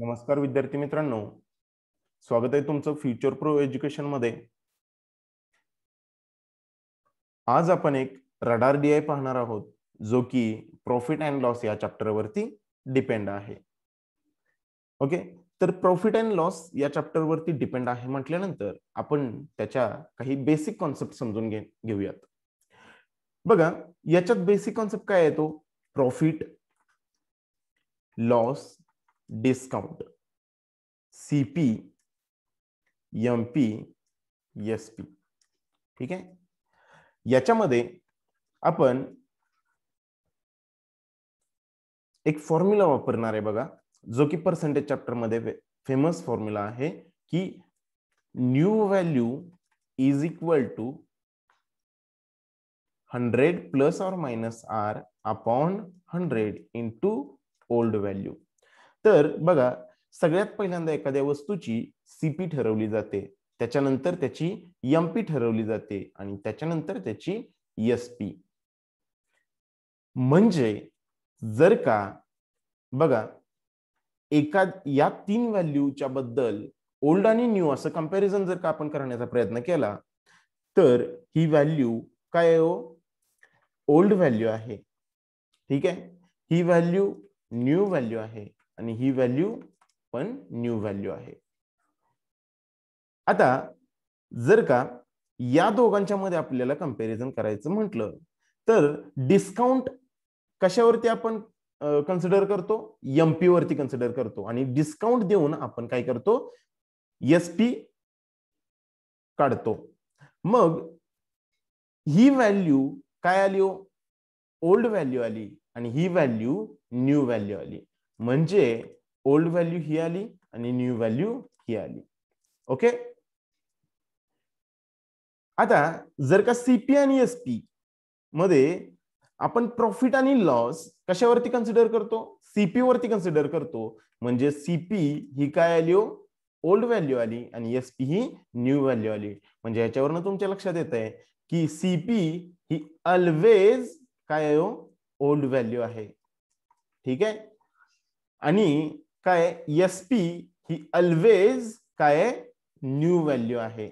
नमस्कार विद्यार्थी मित्रांनो स्वागत आहे तुमचं फ्युचर प्रो एज्युकेशन मध्ये आज आपण एक रडार डीआय पाहणार आहोत जो की प्रॉफिट अँड लॉस या वरती डिपेंड आहे ओके तर प्रॉफिट अँड लॉस या वरती डिपेंड आहे म्हटल्यानंतर आपण त्याच्या काही बेसिक कॉन्सेप्ट समजून घे घेऊयात बघा याच्यात बेसिक कॉन्सेप्ट काय येतो profit loss discount CP M P S P ठीक आहे याच्यामध्ये आपण एक फॉर्म्युला वापरणार आहे बघा जो की पर्सेंटेज चॅप्टरमध्ये फेमस फॉर्म्युला आहे की new value is equal to hundred plus or minus R upon hundred to old value तर बघा सगळ्यात पहिल्यांदा एखाद्या वस्तूची सीपी ठरवली जाते त्याच्यानंतर त्याची एमपी ठरवली जाते आणि त्याच्यानंतर त्याची एसपी म्हणजे जर का बघा एका या तीन व्हॅल्यूच्या बद्दल ओल्ड आणि न्यू असं कम्पॅरिझन जर का आपण करण्याचा प्रयत्न केला तर ही व्हॅल्यू काय हो ओल्ड व्हॅल्यू आहे ठीक आहे ही व्हॅल्यू न्यू व्हॅल्यू आहे आणि ही व्हॅल्यू पण न्यू व्हॅल्यू आहे आता जर का या दोघांच्या मध्ये आपल्याला कम्पॅरिझन करायचं म्हटलं तर डिस्काउंट कशावरती आपण कन्सिडर करतो एम पी वरती कन्सिडर करतो आणि डिस्काउंट देऊन आपण काय करतो एस पी काढतो मग ही व्हॅल्यू काय आली ओल्ड हो? व्हॅल्यू आली आणि ही व्हॅल्यू न्यू व्हॅल्यू आली म्हणजे ओल्ड व्हॅल्यू ही आली आणि न्यू व्हॅल्यू ही आली ओके आता जर का सीपी आणि एस पी मध्ये आपण प्रॉफिट आणि लॉस कशावरती कन्सिडर करतो सीपी वरती कन्सिडर करतो म्हणजे सीपी ही काय आली हो ओल्ड व्हॅल्यू आली आणि एस पी ही न्यू व्हॅल्यू आली म्हणजे याच्यावरनं तुमच्या लक्षात येत आहे की सीपी ही ऑलवेज काय आहे ओल्ड हो? व्हॅल्यू आहे ठीक आहे आणि काय एस पी ही अल्वेज काय न्यू व्हॅल्यू आहे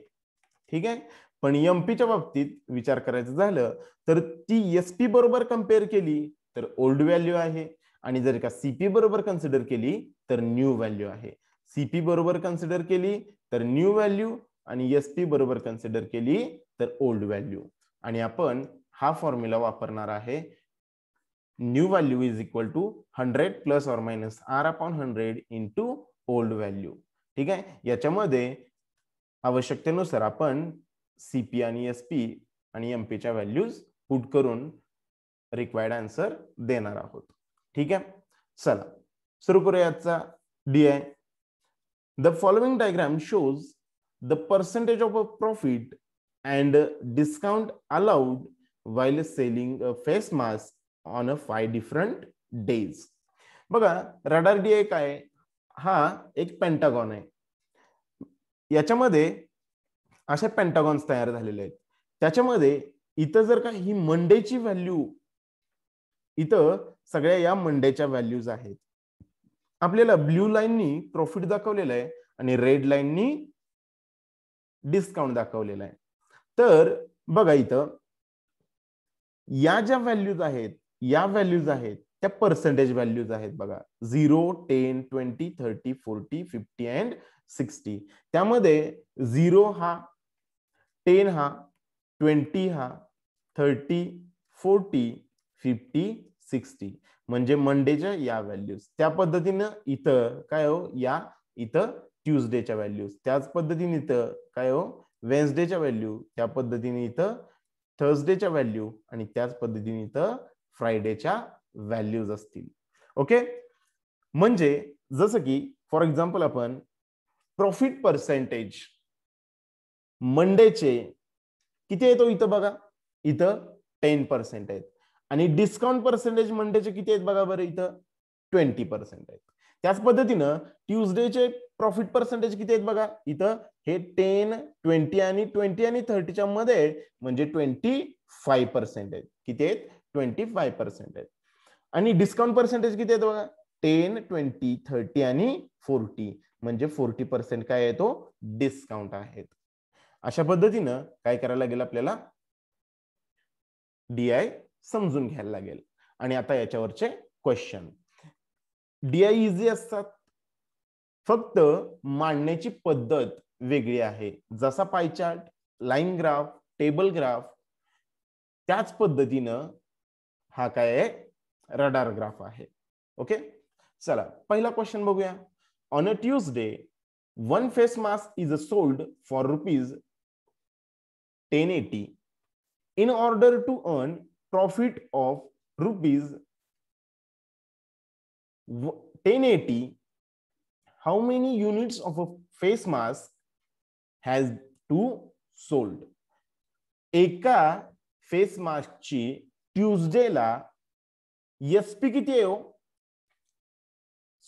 ठीक आहे पण एम पीच्या बाबतीत विचार करायचं झालं तर ती एस पी बरोबर कम्पेअर केली तर ओल्ड व्हॅल्यू आहे आणि जर का सीपी बरोबर कन्सिडर केली तर न्यू व्हॅल्यू आहे सीपी बरोबर कन्सिडर केली तर न्यू व्हॅल्यू आणि एस पी बरोबर कन्सिडर केली तर ओल्ड व्हॅल्यू आणि आपण हा फॉर्म्युला वापरणार आहे new value is equal to 100 plus or minus r upon 100 into old value ठीक आहे याच्यामध्ये आवश्यकतेनुसार आपण सीपी आणि एस पी आणि एम पीच्या व्हॅल्यूज पुट करून रिक्वायर्ड आन्सर देणार आहोत ठीक आहे चला सुरू करूयाचा D I the following diagram shows the percentage of a profit and discount allowed while selling face mask on a five different days बघा रडार डी काय हा एक पेंटागॉन आहे याच्यामध्ये अशा पेंटागॉन्स तयार झालेले आहेत त्याच्यामध्ये इथं जर का ही मंडेची व्हॅल्यू इथं सगळ्या या मंडेच्या व्हॅल्यूज आहेत आपल्याला ब्ल्यू लाईननी प्रॉफिट दाखवलेलं आहे आणि रेड लाईननी डिस्काउंट दाखवलेला आहे तर बघा इथं या ज्या व्हॅल्यूज आहेत या व्हॅल्यूज आहेत त्या पर्सेंटेज व्हॅल्यूज आहेत बघा zero ten twenty thirty forty fifty and sixty त्यामध्ये झिरो हा टेन हा ट्वेंटी हा थर्टी फोर्टी फिफ्टी सिक्स्टी म्हणजे मंडेच्या या व्हॅल्यूज त्या पद्धतीनं इथं काय हो या इथं ट्युजडेच्या व्हॅल्यूज त्याच पद्धतीने इथं काय हो वेन्सडेच्या व्हॅल्यू त्या पद्धतीने इथं थर्सडेच्या व्हॅल्यू आणि त्याच पद्धतीने इथं फ्रायडेच्या व्हॅल्यूज असतील ओके म्हणजे जसं की फॉर एक्झाम्पल आपण प्रॉफिट पर्सेंटेज मंडेचे किती येतो इथं बघा इथं टेन पर्सेंट आहेत आणि डिस्काउंट पर्सेंटेज मंडेचे किती आहेत बघा बरं इथं ट्वेंटी पर्सेंट आहेत त्याच पद्धतीनं ट्युजडेचे प्रॉफिट पर्सेंटेज किती आहेत बघा इथं हे टेन ट्वेंटी आणि ट्वेंटी आणि थर्टीच्या मध्ये म्हणजे ट्वेंटी फाईव्ह पर्सेंट आहेत किती आहेत ट्वेंटी फाय पर्सेंट आणि डिस्काउंट पर्सेंटेज किती येतो बघा टेन ट्वेंटी थर्टी आणि फोर्टी म्हणजे फोर्टी पर्सेंट काय येतो डिस्काउंट आहे अशा पद्धतीनं काय करायला लागेल आपल्याला डीआय समजून घ्यायला लागेल आणि आता याच्यावरचे क्वेश्चन डीआय इझी असतात फक्त मांडण्याची पद्धत वेगळी आहे जसा pie chart line graph table graph त्याच पद्धतीनं हा का रडार ग्राफ है ओके चला पेला क्वेश्चन बढ़ू on a Tuesday one face mask is sold for rupees ten eighty in order to earn profit of rupees ten eighty how many units of a face mask has to sold एका face ची ट्यूजडेला S P किती आहे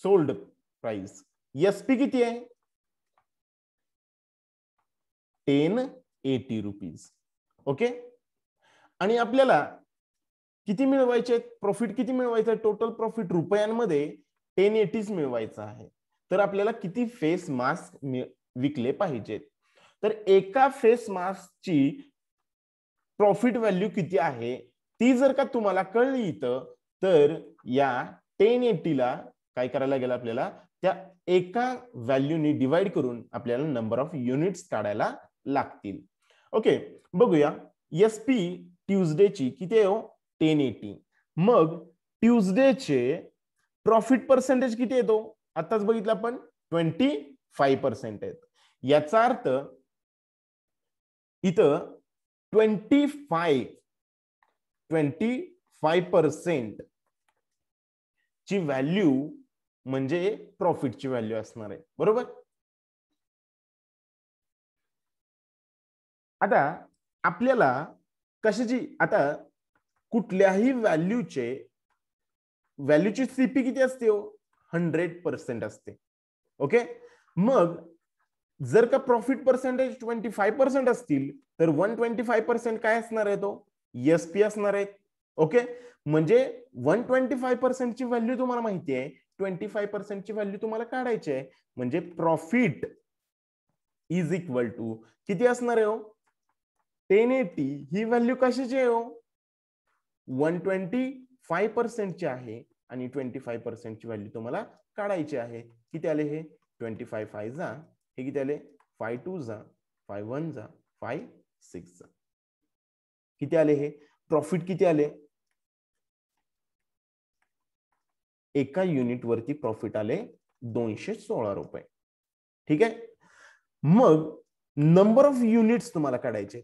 sold price S P किती आहे ten eighty rupees okay आणि आपल्याला किती मिळवायचे प्रॉफिट किती मिळवायचं टोटल प्रॉफिट रुपयांमध्ये टेन एटीज मिळवायचं आहे तर आपल्याला किती फेस मास्क विकले पाहिजेत तर एका फेस मास्कची प्रॉफिट व्हॅल्यू किती आहे ती जर का तुम्हाला कळली इथं तर या टेन एटीला काय करायला गेलं आपल्याला त्या एका व्हॅल्यूनी डिवाइड करून आपल्याला नंबर ऑफ युनिट्स काढायला लागतील ओके बघूया एस पी ट्युजडेची किती आहे टेन हो? एटी मग ट्युजडेचे प्रॉफिट पर्सेंटेज किती येतो आताच बघितलं आपण ट्वेंटी फाईव्ह पर्सेंट आहेत याचा अर्थ इथं twenty five twenty five percent ची व्हॅल्यू म्हणजे प्रॉफिटची व्हॅल्यू असणार आहे बरोबर आता आपल्याला कशाची आता कुठल्याही व्हॅल्यूचे व्हॅल्यूची सीपी किती असते हो हंड्रेड पर्सेंट असते ओके मग जर का profit percentage twenty five percent असतील तर वन ट्वेंटी फाय पर्सेंट काय असणार आहे तो एस पी असणार आहेत ओके म्हणजे वन ट्वेंटी फाय पर्सेंटची व्हॅल्यू तुम्हाला माहिती आहे ट्वेंटी फाय पर्सेंटची व्हॅल्यू तुम्हाला काढायची आहे म्हणजे प्रॉफिट इज इक्वल टू किती असणार आहे हो टेन एटी ही व्हॅल्यू कशाची आहे हो वन ट्वेंटी फाय पर्सेंटची आहे आणि ट्वेंटी फाय पर्सेंटची व्हॅल्यू तुम्हाला काढायची आहे किती आले हे ट्वेंटी फाय फाय जा हे किती आले फाय टू जा फाय वन जा फाय सिक्स जा किती आले हे प्रॉफिट किती आले एका युनिटवरती प्रॉफिट आले दोनशे सोळा रुपये ठीक आहे मग नंबर ऑफ युनिट्स तुम्हाला काढायचे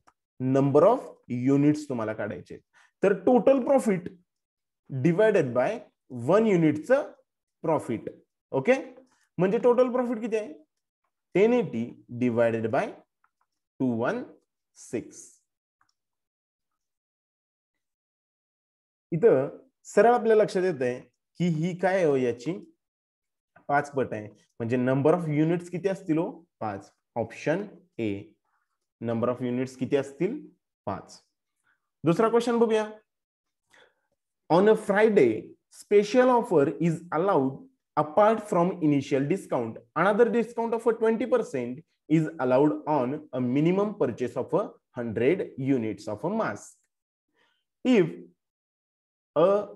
नंबर ऑफ युनिट्स तुम्हाला काढायचे तर total profit divided by one युनिटचं प्रॉफिट ओके म्हणजे टोटल प्रॉफिट किती आहे ten eighty divided by two one six इथं सरळ आपल्या लक्षात येत आहे की ही काय हो याची पाच पट आहे म्हणजे नंबर ऑफ युनिट्स किती असतील हो पाच option A number of units किती असतील पाच दुसरा क्वेश्चन बघूया on a Friday special offer is allowed apart from initial discount another discount of a twenty percent is allowed on a minimum purchase of a hundred units of a mask if a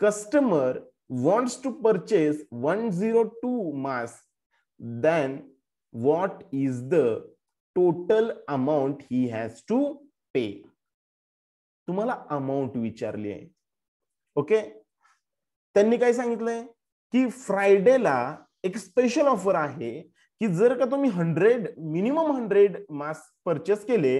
customer wants to purchase 102 mask then what is the total amount he has to pay तुम्हाला amount विचारली आहे okay त्यांनी काय सांगितलंय की फ्रायडेला एक special offer आहे की जर का तुम्ही hundred minimum hundred mask purchase केले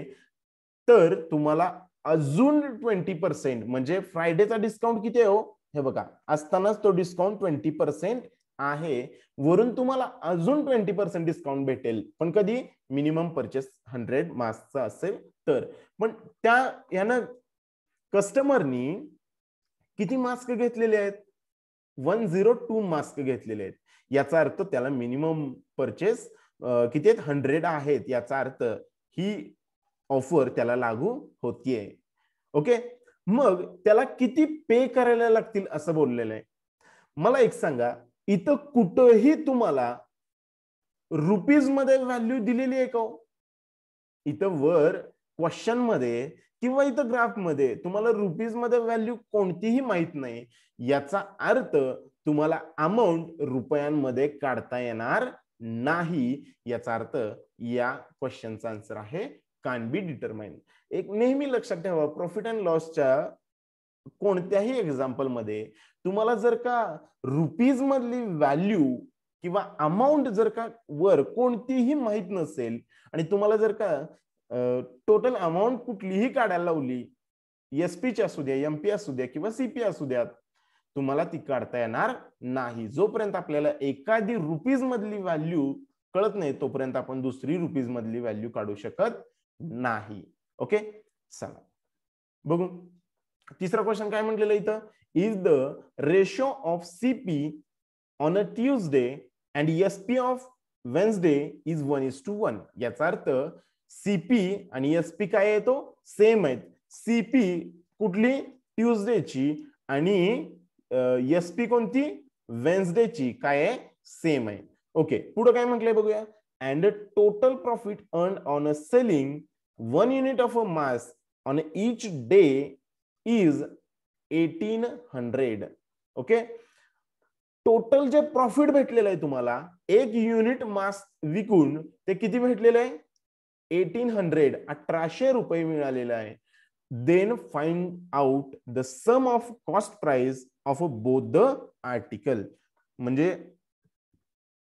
तर तुम्हाला अजून ट्वेंटी पर्सेंट म्हणजे फ्रायडेचा डिस्काउंट किती आहे हो हे बघा असतानाच तो डिस्काउंट ट्वेंटी पर्सेंट आहे वरून तुम्हाला अजून ट्वेंटी पर्सेंट डिस्काउंट भेटेल पण कधी मिनिमम परचेस हंड्रेड मास्कचा असेल तर पण त्या यानं कस्टमरनी किती मास्क घेतलेले आहेत वन झिरो टू मास्क घेतलेले आहेत याचा अर्थ त्याला मिनिमम परचेस किती आहेत हंड्रेड आहेत याचा अर्थ ही ऑफर त्याला लागू होतीये ओके मग त्याला किती पे करायला लागतील असं बोललेलं आहे मला एक सांगा इथं कुठंही तुम्हाला रुपीज मध्ये व्हॅल्यू दिलेली आहे का हो? इथं वर क्वेश्चन मध्ये किंवा इथं ग्राफ मध्ये तुम्हाला रुपीज मध्ये व्हॅल्यू कोणतीही माहित नाही याचा अर्थ तुम्हाला अमाऊंट रुपयांमध्ये काढता येणार नाही याचा अर्थ या क्वेश्चनचा आन्सर आहे कान बी डिटरमाइन एक नेहमी लक्षात ठेवा प्रॉफिट अँड लॉसच्या कोणत्याही एक्झाम्पल मध्ये तुम्हाला जर का रुपीज मधली व्हॅल्यू किंवा अमाऊंट जर का वर कोणतीही माहीत नसेल आणि तुम्हाला जर का टोटल अमाऊंट कुठलीही काढायला लावली ची असू द्या एमपी असू द्या किंवा सीपी असू द्या तुम्हाला ती काढता येणार नाही जोपर्यंत आपल्याला एखादी रुपीज मधली व्हॅल्यू कळत नाही तोपर्यंत आपण दुसरी रुपीज मधली व्हॅल्यू काढू शकत नाही ओके चला बघू तिसरा क्वेश्चन काय म्हटलेलं इथं is the ratio of CP on a Tuesday and S P of Wednesday is one is two one याचा अर्थ सीपी आणि एस पी काय येतो सेम आहेत सीपी कुठली ट्यूजडेची आणि एस पी कोणती वेन्सडेची काय आहे सेम आहे ओके पुढं काय म्हटलंय बघूया and the total profit earned on a selling one unit of a mass on each day is 1800 okay total जे प्रॉफिट भेटलेलं आहे तुम्हाला एक युनिट मास विकून ते किती भेटलेलं आहे एटीन हंड्रेड अठराशे रुपये मिळालेलं आहे then find out the sum of cost price of a the article म्हणजे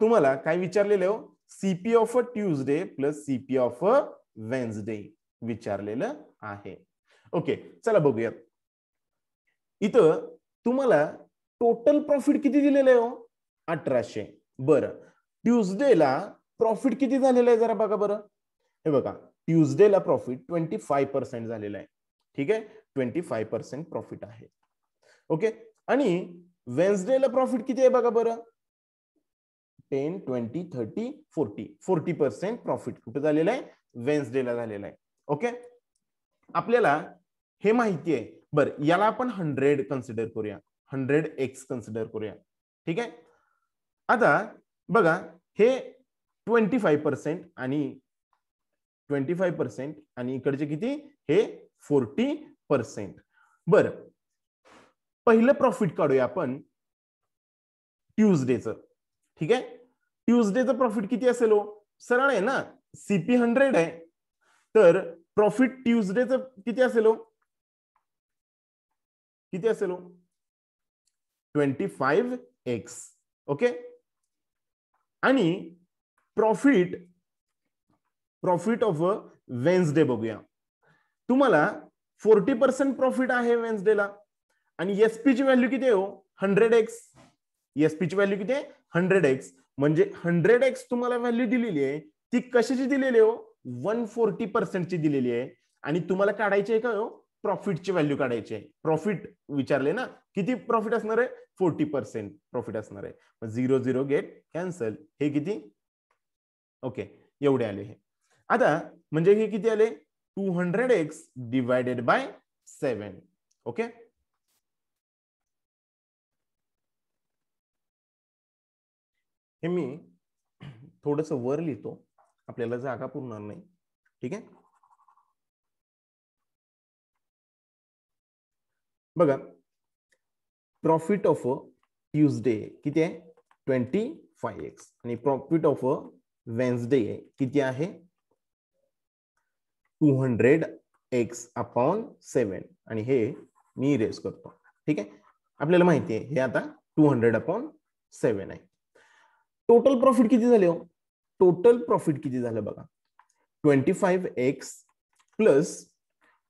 तुम्हाला काय विचारलेलं हो CP of a Tuesday plus CP of a Wednesday विचारलेलं आहे ओके चला बघूयात इथं तुम्हाला टोटल प्रॉफिट किती दिलेलं आहे हो अठराशे बरं ट्युजडेला प्रॉफिट किती झालेलं आहे जरा बघा बरं हे बघा ट्युजडेला प्रॉफिट ट्वेंटी फाय पर्सेंट झालेला आहे ठीक आहे ट्वेंटी फाय पर्सेंट प्रॉफिट आहे ओके आणि वेन्सडेला प्रॉफिट किती आहे बघा बरं ten twenty thirty forty forty percent profit कुठे झालेलं आहे वेन्सडेला झालेला आहे ओके आपल्याला हे माहिती आहे बरं याला आपण हंड्रेड कन्सिडर करूया हंड्रेड एक्स कन्सिडर करूया ठीक आहे आता बघा हे ट्वेंटी फाय पर्सेंट आणि ट्वेंटी फाय पर्सेंट आणि इकडचे किती हे फोर्टी पर्सेंट बर पहिलं प्रॉफिट काढूया आपण ट्यूजडेचं ठीक आहे ट्युजडेचं प्रॉफिट किती असेल हो? सरळ आहे ना सीपी हंड्रेड आहे तर प्रॉफिट ट्युजडेच किती असेल किती असेल हो ट्वेंटी फाईव्ह एक्स ओके आणि प्रॉफिट प्रॉफिट ऑफ वेन्सडे बघूया तुम्हाला फोर्टी पर्सेंट प्रॉफिट आहे वेन्सडेला आणि एसपीची व्हॅल्यू किती आहे हो हंड्रेड एक्स एसपीची व्हॅल्यू किती आहे हंड्रेड एक्स म्हणजे हंड्रेड एक्स तुम्हाला व्हॅल्यू दिलेली आहे ती कशाची दिलेली आहे वन फोर्टी पर्सेंटची दिलेली आहे आणि तुम्हाला काढायची आहे का हो प्रॉफिटची व्हॅल्यू काढायची आहे प्रॉफिट विचारले ना किती प्रॉफिट असणार आहे फोर्टी पर्सेंट प्रॉफिट असणार आहे झिरो झिरो गेट कॅन्सल हे किती ओके एवढे आले हे आता म्हणजे हे किती आले two hundred X divided by seven okay हे मी थोडस वर लिहितो आपल्याला जागा पुरणार नाही ठीक आहे बघा प्रॉफिट ऑफ अ ट्यूजडे किती आहे ट्वेंटी फाईव्ह एक्स आणि प्रॉफिट ऑफ अ वेन्सडे किती आहे two hundred X upon seven आणि हे मी रेस करतो ठीक आहे आपल्याला माहिती आहे हे आता टू हंड्रेड अपॉन सेवन आहे टोटल प्रॉफिट किती झाले हो टोटल प्रॉफिट किती झालं बघा twenty five X plus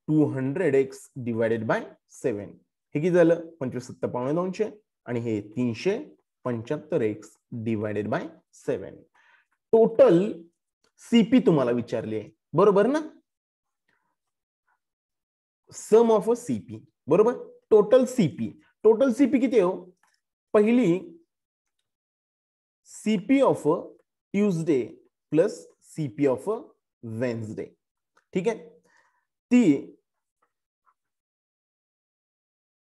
two hundred X divided by seven हे किती झालं पंचवीस सत्तर पावणे दोनशे आणि हे तीनशे पंच्याहत्तर X divided by seven total CP तुम्हाला विचारली आहे बरोबर ना सम ऑफ अ सीपी बरोबर टोटल सीपी टोटल सीपी किती हो पहिली CP of a Tuesday plus CP of a Wednesday ठीक आहे ती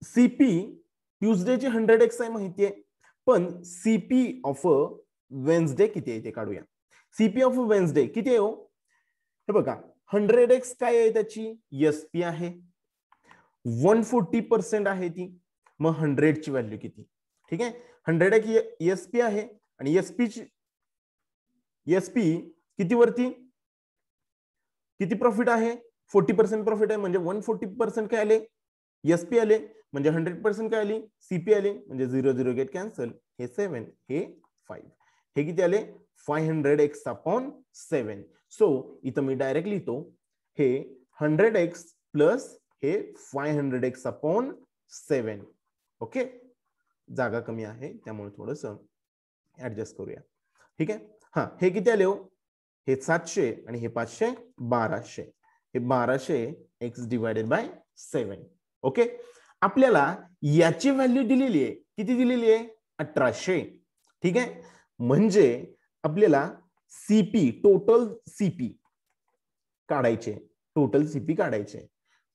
सीपी ट्यूजडे ची हंड्रेड एक्स आहे माहिती आहे पण सीपी ऑफ अ वेन्सडे किती आहे ते काढूया सीपी ऑफ वेन्सडे किती आहे हो हे बघा हंड्रेड एक्स काय आहे त्याची एस पी आहे वन फोर्टी पर्सेंट आहे ती मग हंड्रेडची व्हॅल्यू किती ठीक आहे हंड्रेड एक एस पी आहे एसपी एस पीची एस प्रॉफिट है फोर्टी पर्सेंट प्रॉफिट है वन फोर्टी पर्सेट काय आले एस पी हंड्रेड पर्सेंट काय आली सीपी आले म्हणजे झिरो गेट कॅन्सल हे सेव्हन हे हे किती आले five hundred X upon seven so इत मैं डायरेक्ट लिखो हे hundred X plus five hundred X upon seven okay जागा कमी है थोड़स ऍडजस्ट करूया ठीक आहे हा हे किती आले हो हे सातशे आणि हे पाचशे बाराशे हे बाराशे X divided by seven okay आपल्याला याची व्हॅल्यू दिलेली आहे किती दिलेली आहे अठराशे ठीक आहे म्हणजे आपल्याला सीपी टोटल सीपी काढायचे टोटल सीपी काढायचे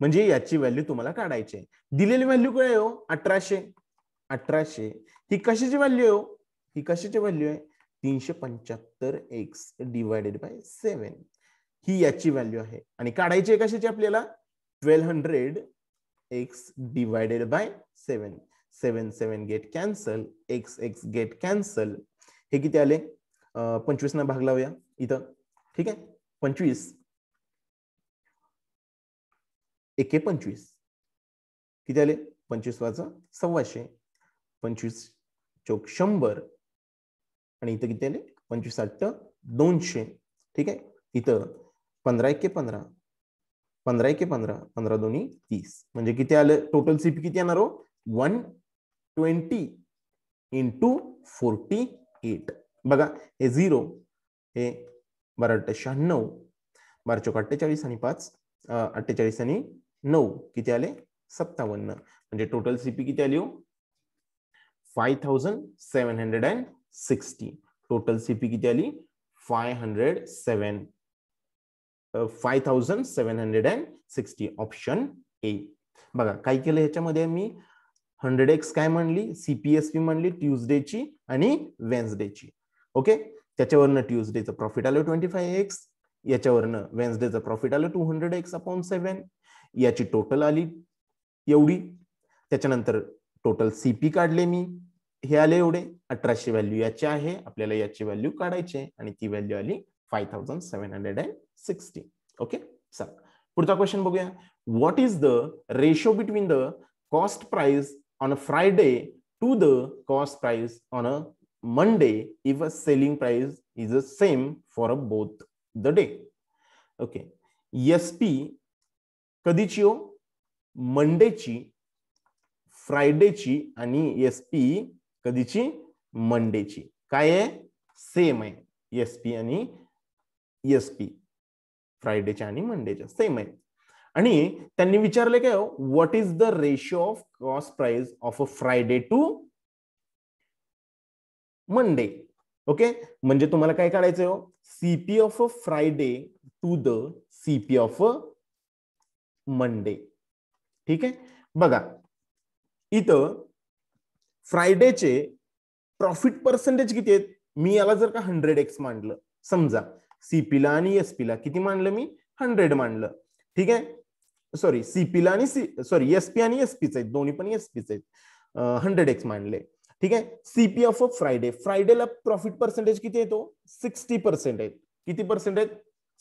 म्हणजे याची व्हॅल्यू तुम्हाला काढायची दिलेली व्हॅल्यू काय हो अठराशे अठराशे ही कशाची व्हॅल्यू आहे हो? ही कशाची व्हॅल्यू आहे तीनशे पंच्याहत्तर एक्स डिवायडेड बाय सेवन ही याची व्हॅल्यू आहे आणि काढायची आहे कशाची आपल्याला twelve hundred X divided by seven seven seven get cancel X X get cancel हे किती आले पंचवीस ना भाग लावूया इथं ठीक आहे पंचवीस एके पंचवीस किती आले पंचवीस वाज सव्वाशे पंचवीस चौक शंभर आणि इथं किती आले पंचवीस आठ दोनशे ठीक आहे इथं पंधरा एक पंधरा पंधरा एक पंधरा पंधरा दोन्ही तीस म्हणजे किती आलं टोटल सीपी किती येणार हो one twenty into forty eight बघा हे झिरो हे बारा अठ्ठे शहाण्णव बारा चौक अठ्ठेचाळीस आणि पाच अठ्ठेचाळीस आणि नऊ किती आले सत्तावन्न म्हणजे टोटल सीपी किती आली हो five thousand seven hundred and sixty total CP किती आली five hundred seven five thousand seven hundred and sixty option A बघा काय केलं याच्यामध्ये मी हंड्रेड एक्स काय म्हणली सीपीएसपी म्हणली ट्यूजडेची आणि वेन्सडेची ओके त्याच्यावरनं ट्यूजडेचं प्रॉफिट आलं ट्वेंटी फाय एक्स याच्यावरनं वेन्सडेचं प्रॉफिट आलं two hundred X upon seven याची टोटल आली एवढी त्याच्यानंतर टोटल सीपी काढले मी हे आले एवढे अठराशे व्हॅल्यू याचे आहे आपल्याला याची व्हॅल्यू काढायची आहे आणि ती व्हॅल्यू आली five thousand seven hundred and sixty okay sir पुढचा क्वेश्चन बघूया what is the ratio between the cost price on a Friday to the cost price on a Monday if a selling price is a same for a both the day okay S P कधीची हो मंडेची फ्रायडेची आणि S P कधीची मंडेची काय आहे same आहे SP e आणि S P फ्रायडेच्या आणि मंडेच्या सेम आहे आणि त्यांनी विचारले काय what is the ratio of cost price of a Friday to Monday okay म्हणजे तुम्हाला काय काढायचंय हो CP of a Friday to the CP of a Monday ठीक आहे बघा इथं फ्रायडेचे प्रॉफिट पर्सेंटेज किती आहेत मी याला जर का हंड्रेड एक्स मांडलं समजा सीपीला आणि एसपीला किती मांडलं मी हंड्रेड मांडलं ठीक आहे सॉरी सीपीला आणि सी सॉरी एसपी आणि एसपीच आहेत दोन्ही पण एस आहेत हंड्रेड एक्स मांडले ठीक आहे सीपी ऑफ फ्रायडे फ्रायडेला प्रॉफिट पर्सेंटेज किती येतो सिक्स्टी पर्सेंट आहेत किती पर्सेंट आहेत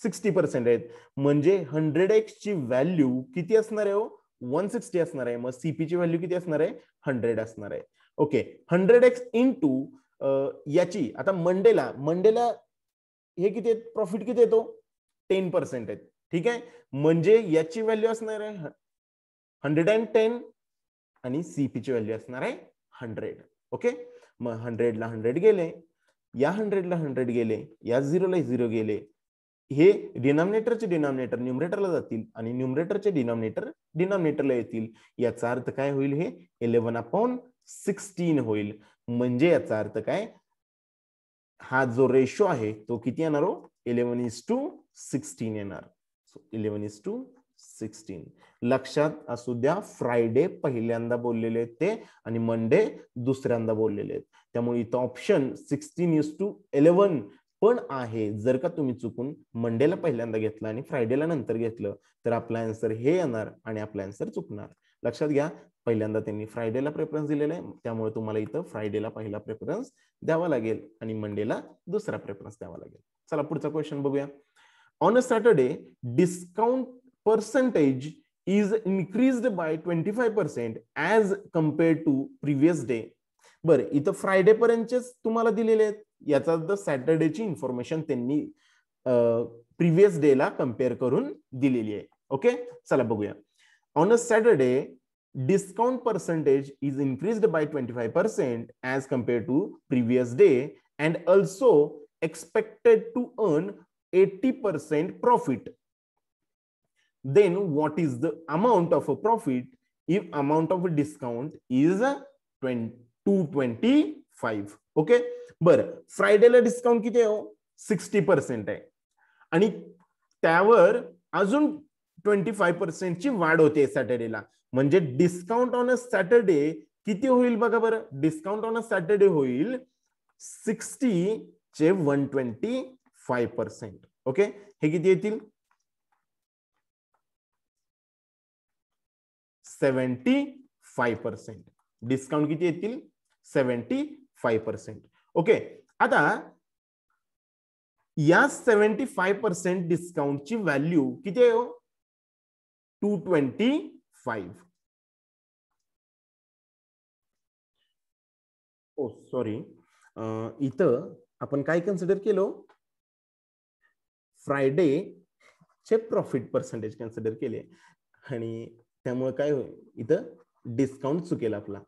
सिक्स्टी पर्सेंट आहेत म्हणजे हंड्रेड एक्स ची व्हॅल्यू किती असणार आहे वन हो? सिक्स्टी असणार आहे मग सीपीची व्हॅल्यू किती असणार आहे हंड्रेड असणार आहे okay hundred X into याची आता मंडेला मंडेला हे किती आहेत प्रॉफिट किती येतो टेन पर्सेंट आहेत ठीक आहे म्हणजे याची व्हॅल्यू असणार आहे हंड्रेड अँड टेन आणि सीपीची व्हॅल्यू असणार आहे हंड्रेड ओके मग हंड्रेडला हंड्रेड गेले या हंड्रेडला हंड्रेड गेले या झिरोला झिरो गेले हे डिनॉमिनेटरचे डिनॉमिनेटर न्युमरेटरला जातील आणि न्युमरेटरचे डिनॉमिनेटर डिनॉमिनेटरला येतील याचा अर्थ काय होईल हे इलेव्हन अपॉन सिक्स्टीन होईल म्हणजे याचा अर्थ काय हा जो रेशो आहे तो किती येणार हो इलेव्हन इज टू सिक्स्टीन येणार so eleven is to sixteen लक्षात असू द्या फ्रायडे पहिल्यांदा बोललेले आहेत ते आणि मंडे दुसऱ्यांदा बोललेले आहेत त्यामुळे इथं option sixteen is to eleven पण आहे जर का तुम्ही चुकून मंडेला पहिल्यांदा घेतलं आणि फ्रायडेला नंतर घेतलं तर आपला आन्सर हे येणार आणि आपला आन्सर चुकणार लक्षात घ्या पहिल्यांदा त्यांनी फ्रायडेला प्रेफरन्स दिलेला आहे त्यामुळे तुम्हाला इथं फ्रायडेला पहिला प्रेफरन्स द्यावा लागेल आणि मंडेला दुसरा प्रेफरन्स द्यावा लागेल चला पुढचा क्वेश्चन बघूया on a Saturday discount percentage is increase by twenty five percent as compare to previous day बरं इथं फ्रायडे पर्यंतचेच तुम्हाला दिलेले आहेत याचा तर सॅटर्डेची इन्फॉर्मेशन त्यांनी प्रिव्हियस डेला कम्पेअर करून दिलेली आहे ओके चला बघूया on a Saturday discount percentage is increased by 25% as compared to previous day and also expected to earn 80% profit. Then what is the amount of a profit if amount of a discount is 225. Okay, but फ्रायडेला discount किती 60% and आहे tower as अजून twenty five पर्सेंटची वाढ होते सॅटर्डेला म्हणजे discount on a Saturday किती होईल बघा बरं डिस्काउंट ऑन अ सॅटर्डे होईल सिक्स्टी चे one twenty five percent okay हे किती येतील सेवन्टी फाय पर्सेंट डिस्काउंट किती येतील सेवन्टी फाय पर्सेंट ओके आता या सेवन्टी फाय पर्सेंट डिस्काउंटची व्हॅल्यू किती आहे हो? 225. ओ सॉरी इथं आपण काय कन्सिडर केलो फ्रायडे चे प्रॉफिट पर्सेंटेज कन्सिडर केले आणि त्यामुळे काय होईल इथं डिस्काउंट चुकेल आपला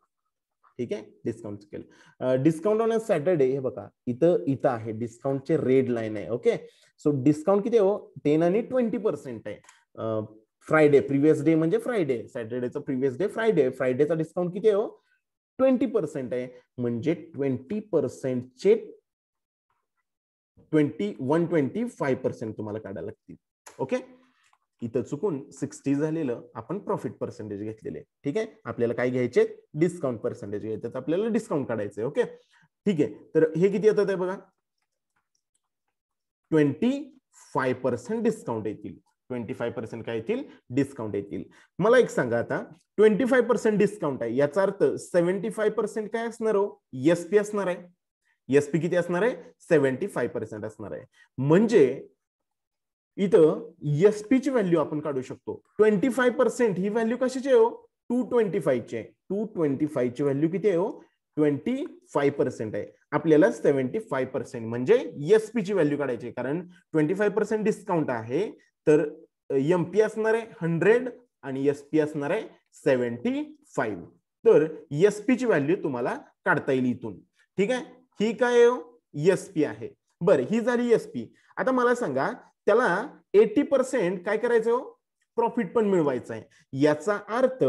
ठीक आहे डिस्काउंट चुकेल डिस्काउंट ऑन अ सॅटरडे हे बघा इथं इथं आहे चे रेड लाईन आहे ओके सो डिस्काउंट किती हो टेन आणि ट्वेंटी पर्सेंट आहे uh, फ्रायडे प्रिव्हियस डे म्हणजे फ्रायडे सॅटर्डेचा प्रिव्हियस डे फ्रायडे फ्रायडेचा डिस्काउंट किती आहे हो ट्वेंटी पर्सेंट आहे म्हणजे ट्वेंटी पर्सेंटचे twenty one twenty five percent तुम्हाला काढायला लागतील ओके इथं चुकून सिक्स्टी झालेलं आपण प्रॉफिट पर्सेंटेज घेतलेले ठीक आहे आपल्याला काय घ्यायचे डिस्काउंट पर्सेंटेज घ्यायचे आपल्याला डिस्काउंट काढायचं ओके ठीक आहे तर हे किती येतात बघा ट्वेंटी फाय पर्सेंट डिस्काउंट येतील ट्वेंटी फाईव्ह पर्सेंट काय येतील डिस्काउंट येतील मला एक सांगा आता ट्वेंटी फाय पर्सेंट डिस्काउंट आहे याचा अर्थ सेव्हन्टी फाय पर्सेंट काय असणार हो असणार आहे एसपी किती असणार आहे सेव्हन्टी फाय पर्सेंट असणार आहे म्हणजे इथं एस पीची व्हॅल्यू आपण काढू शकतो ट्वेंटी फाईव्ह पर्सेंट ही व्हॅल्यू कशाची आहे टू ट्वेंटी फायव्हची आहे टू ट्वेंटी फायव्हची व्हॅल्यू किती आहे ट्वेंटी फाईव्ह पर्सेंट आहे आपल्याला सेव्हन्टी फाय पर्सेंट म्हणजे एसपीची व्हॅल्यू काढायची कारण ट्वेंटी फाय पर्सेंट डिस्काउंट आहे तर एम पी असणार आहे हंड्रेड आणि एस पी असणार आहे सेवन्टी फाईव्ह तर एस पीची व्हॅल्यू तुम्हाला काढता येईल इथून ठीक आहे ही काय एस पी हो? आहे बरं ही झाली एस पी आता मला सांगा त्याला एटी पर्सेंट काय करायचं हो प्रॉफिट पण मिळवायचं आहे याचा अर्थ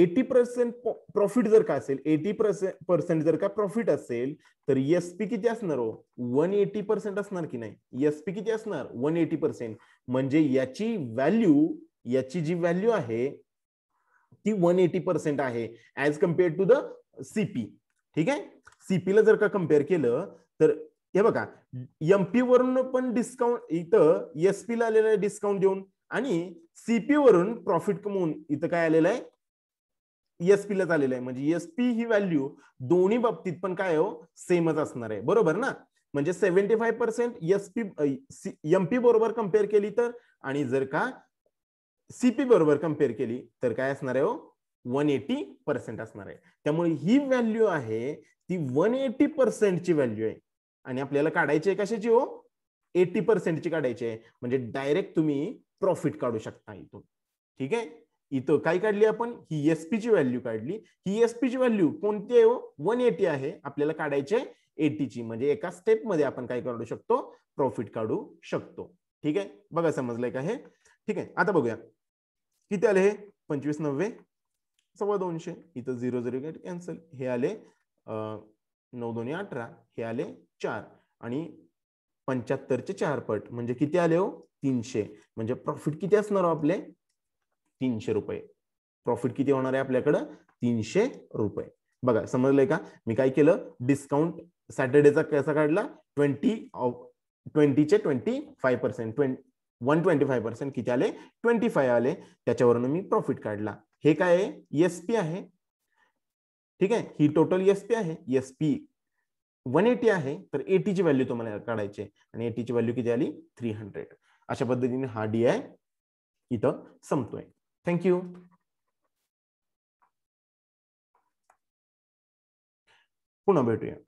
एटी पर्सेंट प्रॉफिट जर का असेल एटी पर्सेंट जर का प्रॉफिट असेल तर एसपी किती असणार हो वन एटी पर्सेंट असणार की नाही एसपी किती असणार वन एटी पर्सेंट म्हणजे याची व्हॅल्यू याची जी व्हॅल्यू आहे ती वन एटी पर्सेंट आहे as compare to the CP ठीक आहे सीपीला जर का कम्पेअर केलं तर हे बघा एमपी वरून पण डिस्काउंट इथं एसपी ला आलेलं आहे डिस्काउंट देऊन आणि सीपी वरून प्रॉफिट कमवून इथं काय आलेलं आहे ईएसपीला e झालेलं आहे म्हणजे एसपी e ही व्हॅल्यू दोन्ही बाबतीत पण काय हो सेमच असणार आहे बरोबर ना म्हणजे seventy five percent SP MP बरोबर कम्पेअर केली तर आणि जर का सीपी बरोबर कम्पेअर केली तर काय असणार आहे वन एटी पर्सेंट असणार आहे त्यामुळे ही व्हॅल्यू आहे ती वन एटी पर्सेंटची व्हॅल्यू आहे आणि आपल्याला काढायची आहे कशाची हो एटी पर्सेंटची काढायची आहे म्हणजे डायरेक्ट तुम्ही प्रॉफिट काढू शकता इथून ठीक आहे इथं काय काढली आपण ही एसपीची व्हॅल्यू काढली ही एसपीची व्हॅल्यू कोणती आहे वन हो? एटी आहे आपल्याला काढायचे एटीची म्हणजे एका स्टेपमध्ये आपण काय काढू शकतो प्रॉफिट काढू शकतो ठीक आहे बघा समजलंय का हे ठीक आहे आता बघूया किती आले हे पंचवीस नव्वे सव्वा दोनशे इथं झिरो झिरो कॅन्सल हे आले नऊ दोन्ही अठरा हे आले चार आणि पंच्याहत्तरचे चार पट म्हणजे किती आले हो तीनशे म्हणजे प्रॉफिट किती असणार हो आपले तीनशे रुपये प्रॉफिट किती होणार आहे आपल्याकडं तीनशे रुपये बघा समजलंय का मी काय केलं डिस्काउंट सॅटर्डेचा कसा काढला ट्वेंटी ट्वेंटीचे twenty five percent twenty one twenty five percent किती आले ट्वेंटी फाय आले त्याच्यावरून मी प्रॉफिट काढला हे काय आहे एस e पी आहे ठीक आहे ही टोटल एस पी आहे एस पी वन एटी आहे तर एटीची व्हॅल्यू तुम्हाला काढायची आणि एटीची व्हॅल्यू किती आली थ्री हंड्रेड अशा पद्धतीने हा डी आय इथं संपतोय Thank you. Puna Betuya.